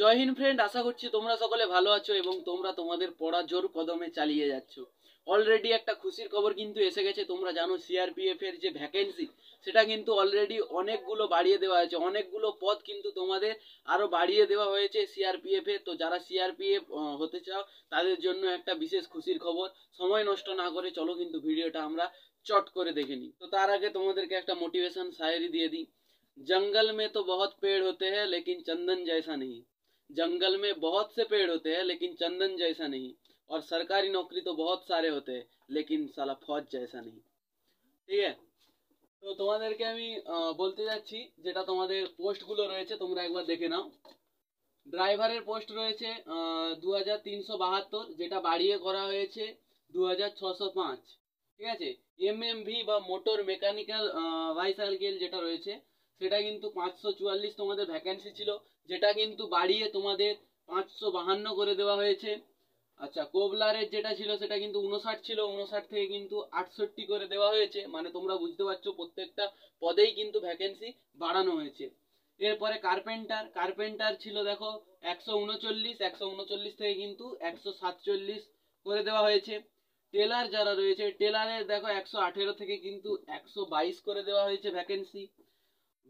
জয় Hind friend আশা করছি তোমরা সকলে ভালো আছো এবং তোমরা তোমাদের পড়া জোর কদমে চালিয়ে যাচ্ছ অলরেডি একটা খুশির খবর কিন্তু এসে গেছে তোমরা জানো সিআরপিএফ এর যে ভ্যাকেন্সি সেটা কিন্তু অলরেডি অনেকগুলো বাড়িয়ে দেওয়া হয়েছে অনেকগুলো পদ কিন্তু তোমাদের আরও বাড়িয়ে দেওয়া হয়েছে সিআরপিএফ এর তো যারা সিআরপিএফ হতে চাও তাদের জন্য একটা বিশেষ খুশির খবর সময় নষ্ট না করে চলো কিন্তু ভিডিওটা আমরা চট করে দেখে নিই তো তার আগে তোমাদেরকে একটা মোটিভেশন শায়েরি দিয়ে দিই জঙ্গল মে তো বহুত পেড় হতে হ্যাঁ লেকিন চন্দন জয়সা নেই जंगल में बहुत से पेड़ होते हैं लेकिन चंदन जैसा नहीं और सरकारी नौकरी तो बहुत सारे होते हैं लेकिन साला फौज जैसा नहीं ठीक है तो তোমাদের কে আমি बोलते जाছি যেটা তোমাদের पोस्ट গুলো রয়েছে তোমরা একবার দেখে নাও ড্রাইভারের পোস্ট রয়েছে 2372 যেটা বাড়িয়ে করা হয়েছে 2605 ঠিক আছে एमएमवी বা মোটর মেকানিক্যাল ওয়াই サル গেল যেটা রয়েছে সেটা কিন্তু পাঁচশো চুয়াল্লিশ তোমাদের ভ্যাকেন্সি ছিল যেটা কিন্তু বাড়িয়ে তোমাদের পাঁচশো বাহান্ন করে দেওয়া হয়েছে আচ্ছা কোবলারের যেটা ছিল সেটা কিন্তু উনষাট ছিল উনষাট থেকে কিন্তু আটষট্টি করে দেওয়া হয়েছে মানে তোমরা বুঝতে পারছো প্রত্যেকটা পদেই কিন্তু ভ্যাকেন্সি বাড়ানো হয়েছে এরপরে কার্পেন্টার কার্পেন্টার ছিল দেখো একশো উনচল্লিশ একশো উনচল্লিশ থেকে কিন্তু একশো সাতচল্লিশ করে দেওয়া হয়েছে টেলার যারা রয়েছে টেলারের দেখো একশো আঠেরো থেকে কিন্তু একশো বাইশ করে দেওয়া হয়েছে ভ্যাকেন্সি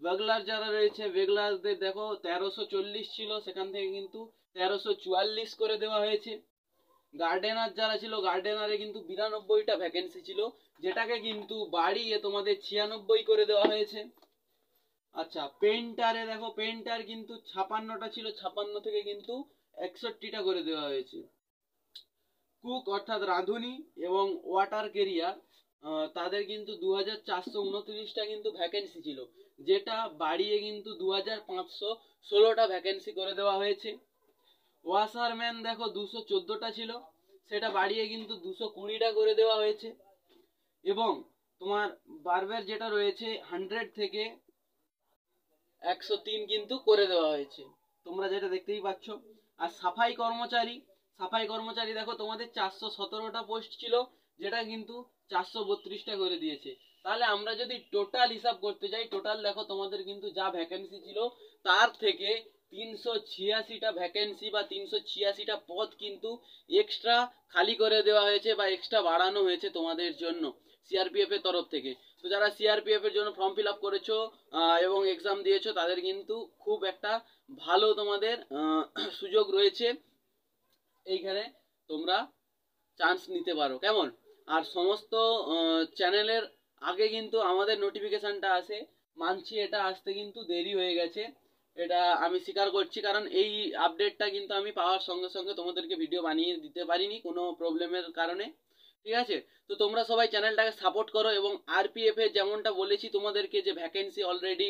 বেগলার যারা রয়েছে বেগলারদের দেখো তেরোশো চল্লিশ ছিল সেখান থেকে কিন্তু তেরোশো চুয়াল্লিশ করে দেওয়া হয়েছে গার্ডেনার যারা ছিল গার্ডেনারে কিন্তু বিরানব্বইটা ভ্যাকেন্সি ছিল যেটাকে কিন্তু বাড়িয়ে তোমাদের ছিয়ানব্বই করে দেওয়া হয়েছে আচ্ছা পেন্টারে দেখো পেন্টার কিন্তু ছাপান্নটা ছিল ছাপান্ন থেকে কিন্তু একষট্টিটা করে দেওয়া হয়েছে কুক অর্থাৎ রাঁধুনি এবং ওয়াটার কেরিয়ার তাদের কিন্তু দু হাজার চারশো উনত্রিশটা কিন্তু ভ্যাকেন্সি ছিল যেটা বাড়িয়ে কিন্তু দু হাজার পাঁচশো ষোলোটা ভ্যাকেন্সি করে দেওয়া হয়েছে ওয়াশারম্যান দেখো দুশো চোদ্দোটা ছিল সেটা বাড়িয়ে কিন্তু দুশো কুড়িটা করে দেওয়া হয়েছে এবং তোমার বারবার যেটা রয়েছে হান্ড্রেড থেকে একশো তিন কিন্তু করে দেওয়া হয়েছে তোমরা যেটা দেখতেই পাচ্ছ আর সাফাই কর্মচারী সাফাই কর্মচারী দেখো তোমাদের চারশো সতেরোটা পোস্ট ছিল যেটা কিন্তু চারশো বত্রিশটা করে দিয়েছে তাহলে আমরা যদি টোটাল হিসাব করতে যাই টোটাল দেখো তোমাদের কিন্তু যা ভ্যাকেন্সি ছিল তার থেকে তিনশো ছিয়াশিটা ভ্যাকেন্সি বা তিনশো ছিয়াশিটা পদ কিন্তু এক্সট্রা খালি করে দেওয়া হয়েছে বা এক্সট্রা বাড়ানো হয়েছে তোমাদের জন্য সিআরপিএফ এর তরফ থেকে তো যারা সিআরপিএফ এর জন্য ফর্ম ফিল আপ করেছো এবং এক্সাম দিয়েছো তাদের কিন্তু খুব একটা ভালো তোমাদের সুযোগ রয়েছে এইখানে তোমরা চান্স নিতে পারো কেমন আর সমস্ত চ্যানেলের আগে কিন্তু আমাদের নোটিফিকেশানটা আসে মানছি এটা আসতে কিন্তু দেরি হয়ে গেছে এটা আমি স্বীকার করছি কারণ এই আপডেটটা কিন্তু আমি পাওয়ার সঙ্গে সঙ্গে তোমাদেরকে ভিডিও বানিয়ে দিতে পারিনি কোনো প্রবলেমের কারণে ঠিক আছে তো তোমরা সবাই চ্যানেলটাকে সাপোর্ট করো এবং আরপিএফ এর যেমনটা বলেছি তোমাদেরকে যে ভ্যাকেন্সি অলরেডি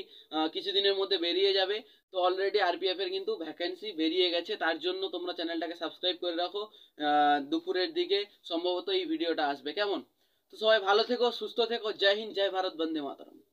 কিছুদিনের মধ্যে বেরিয়ে যাবে তো অলরেডি আরপিএফ এর কিন্তু ভ্যাকেন্সি বেরিয়ে গেছে তার জন্য তোমরা চ্যানেলটাকে সাবস্ক্রাইব করে রাখো দুপুরের দিকে সম্ভবত এই ভিডিওটা আসবে কেমন তো সবাই ভালো থেকো সুস্থ থেকো জয় হিন্দ জয় ভারত বন্দে মাতরম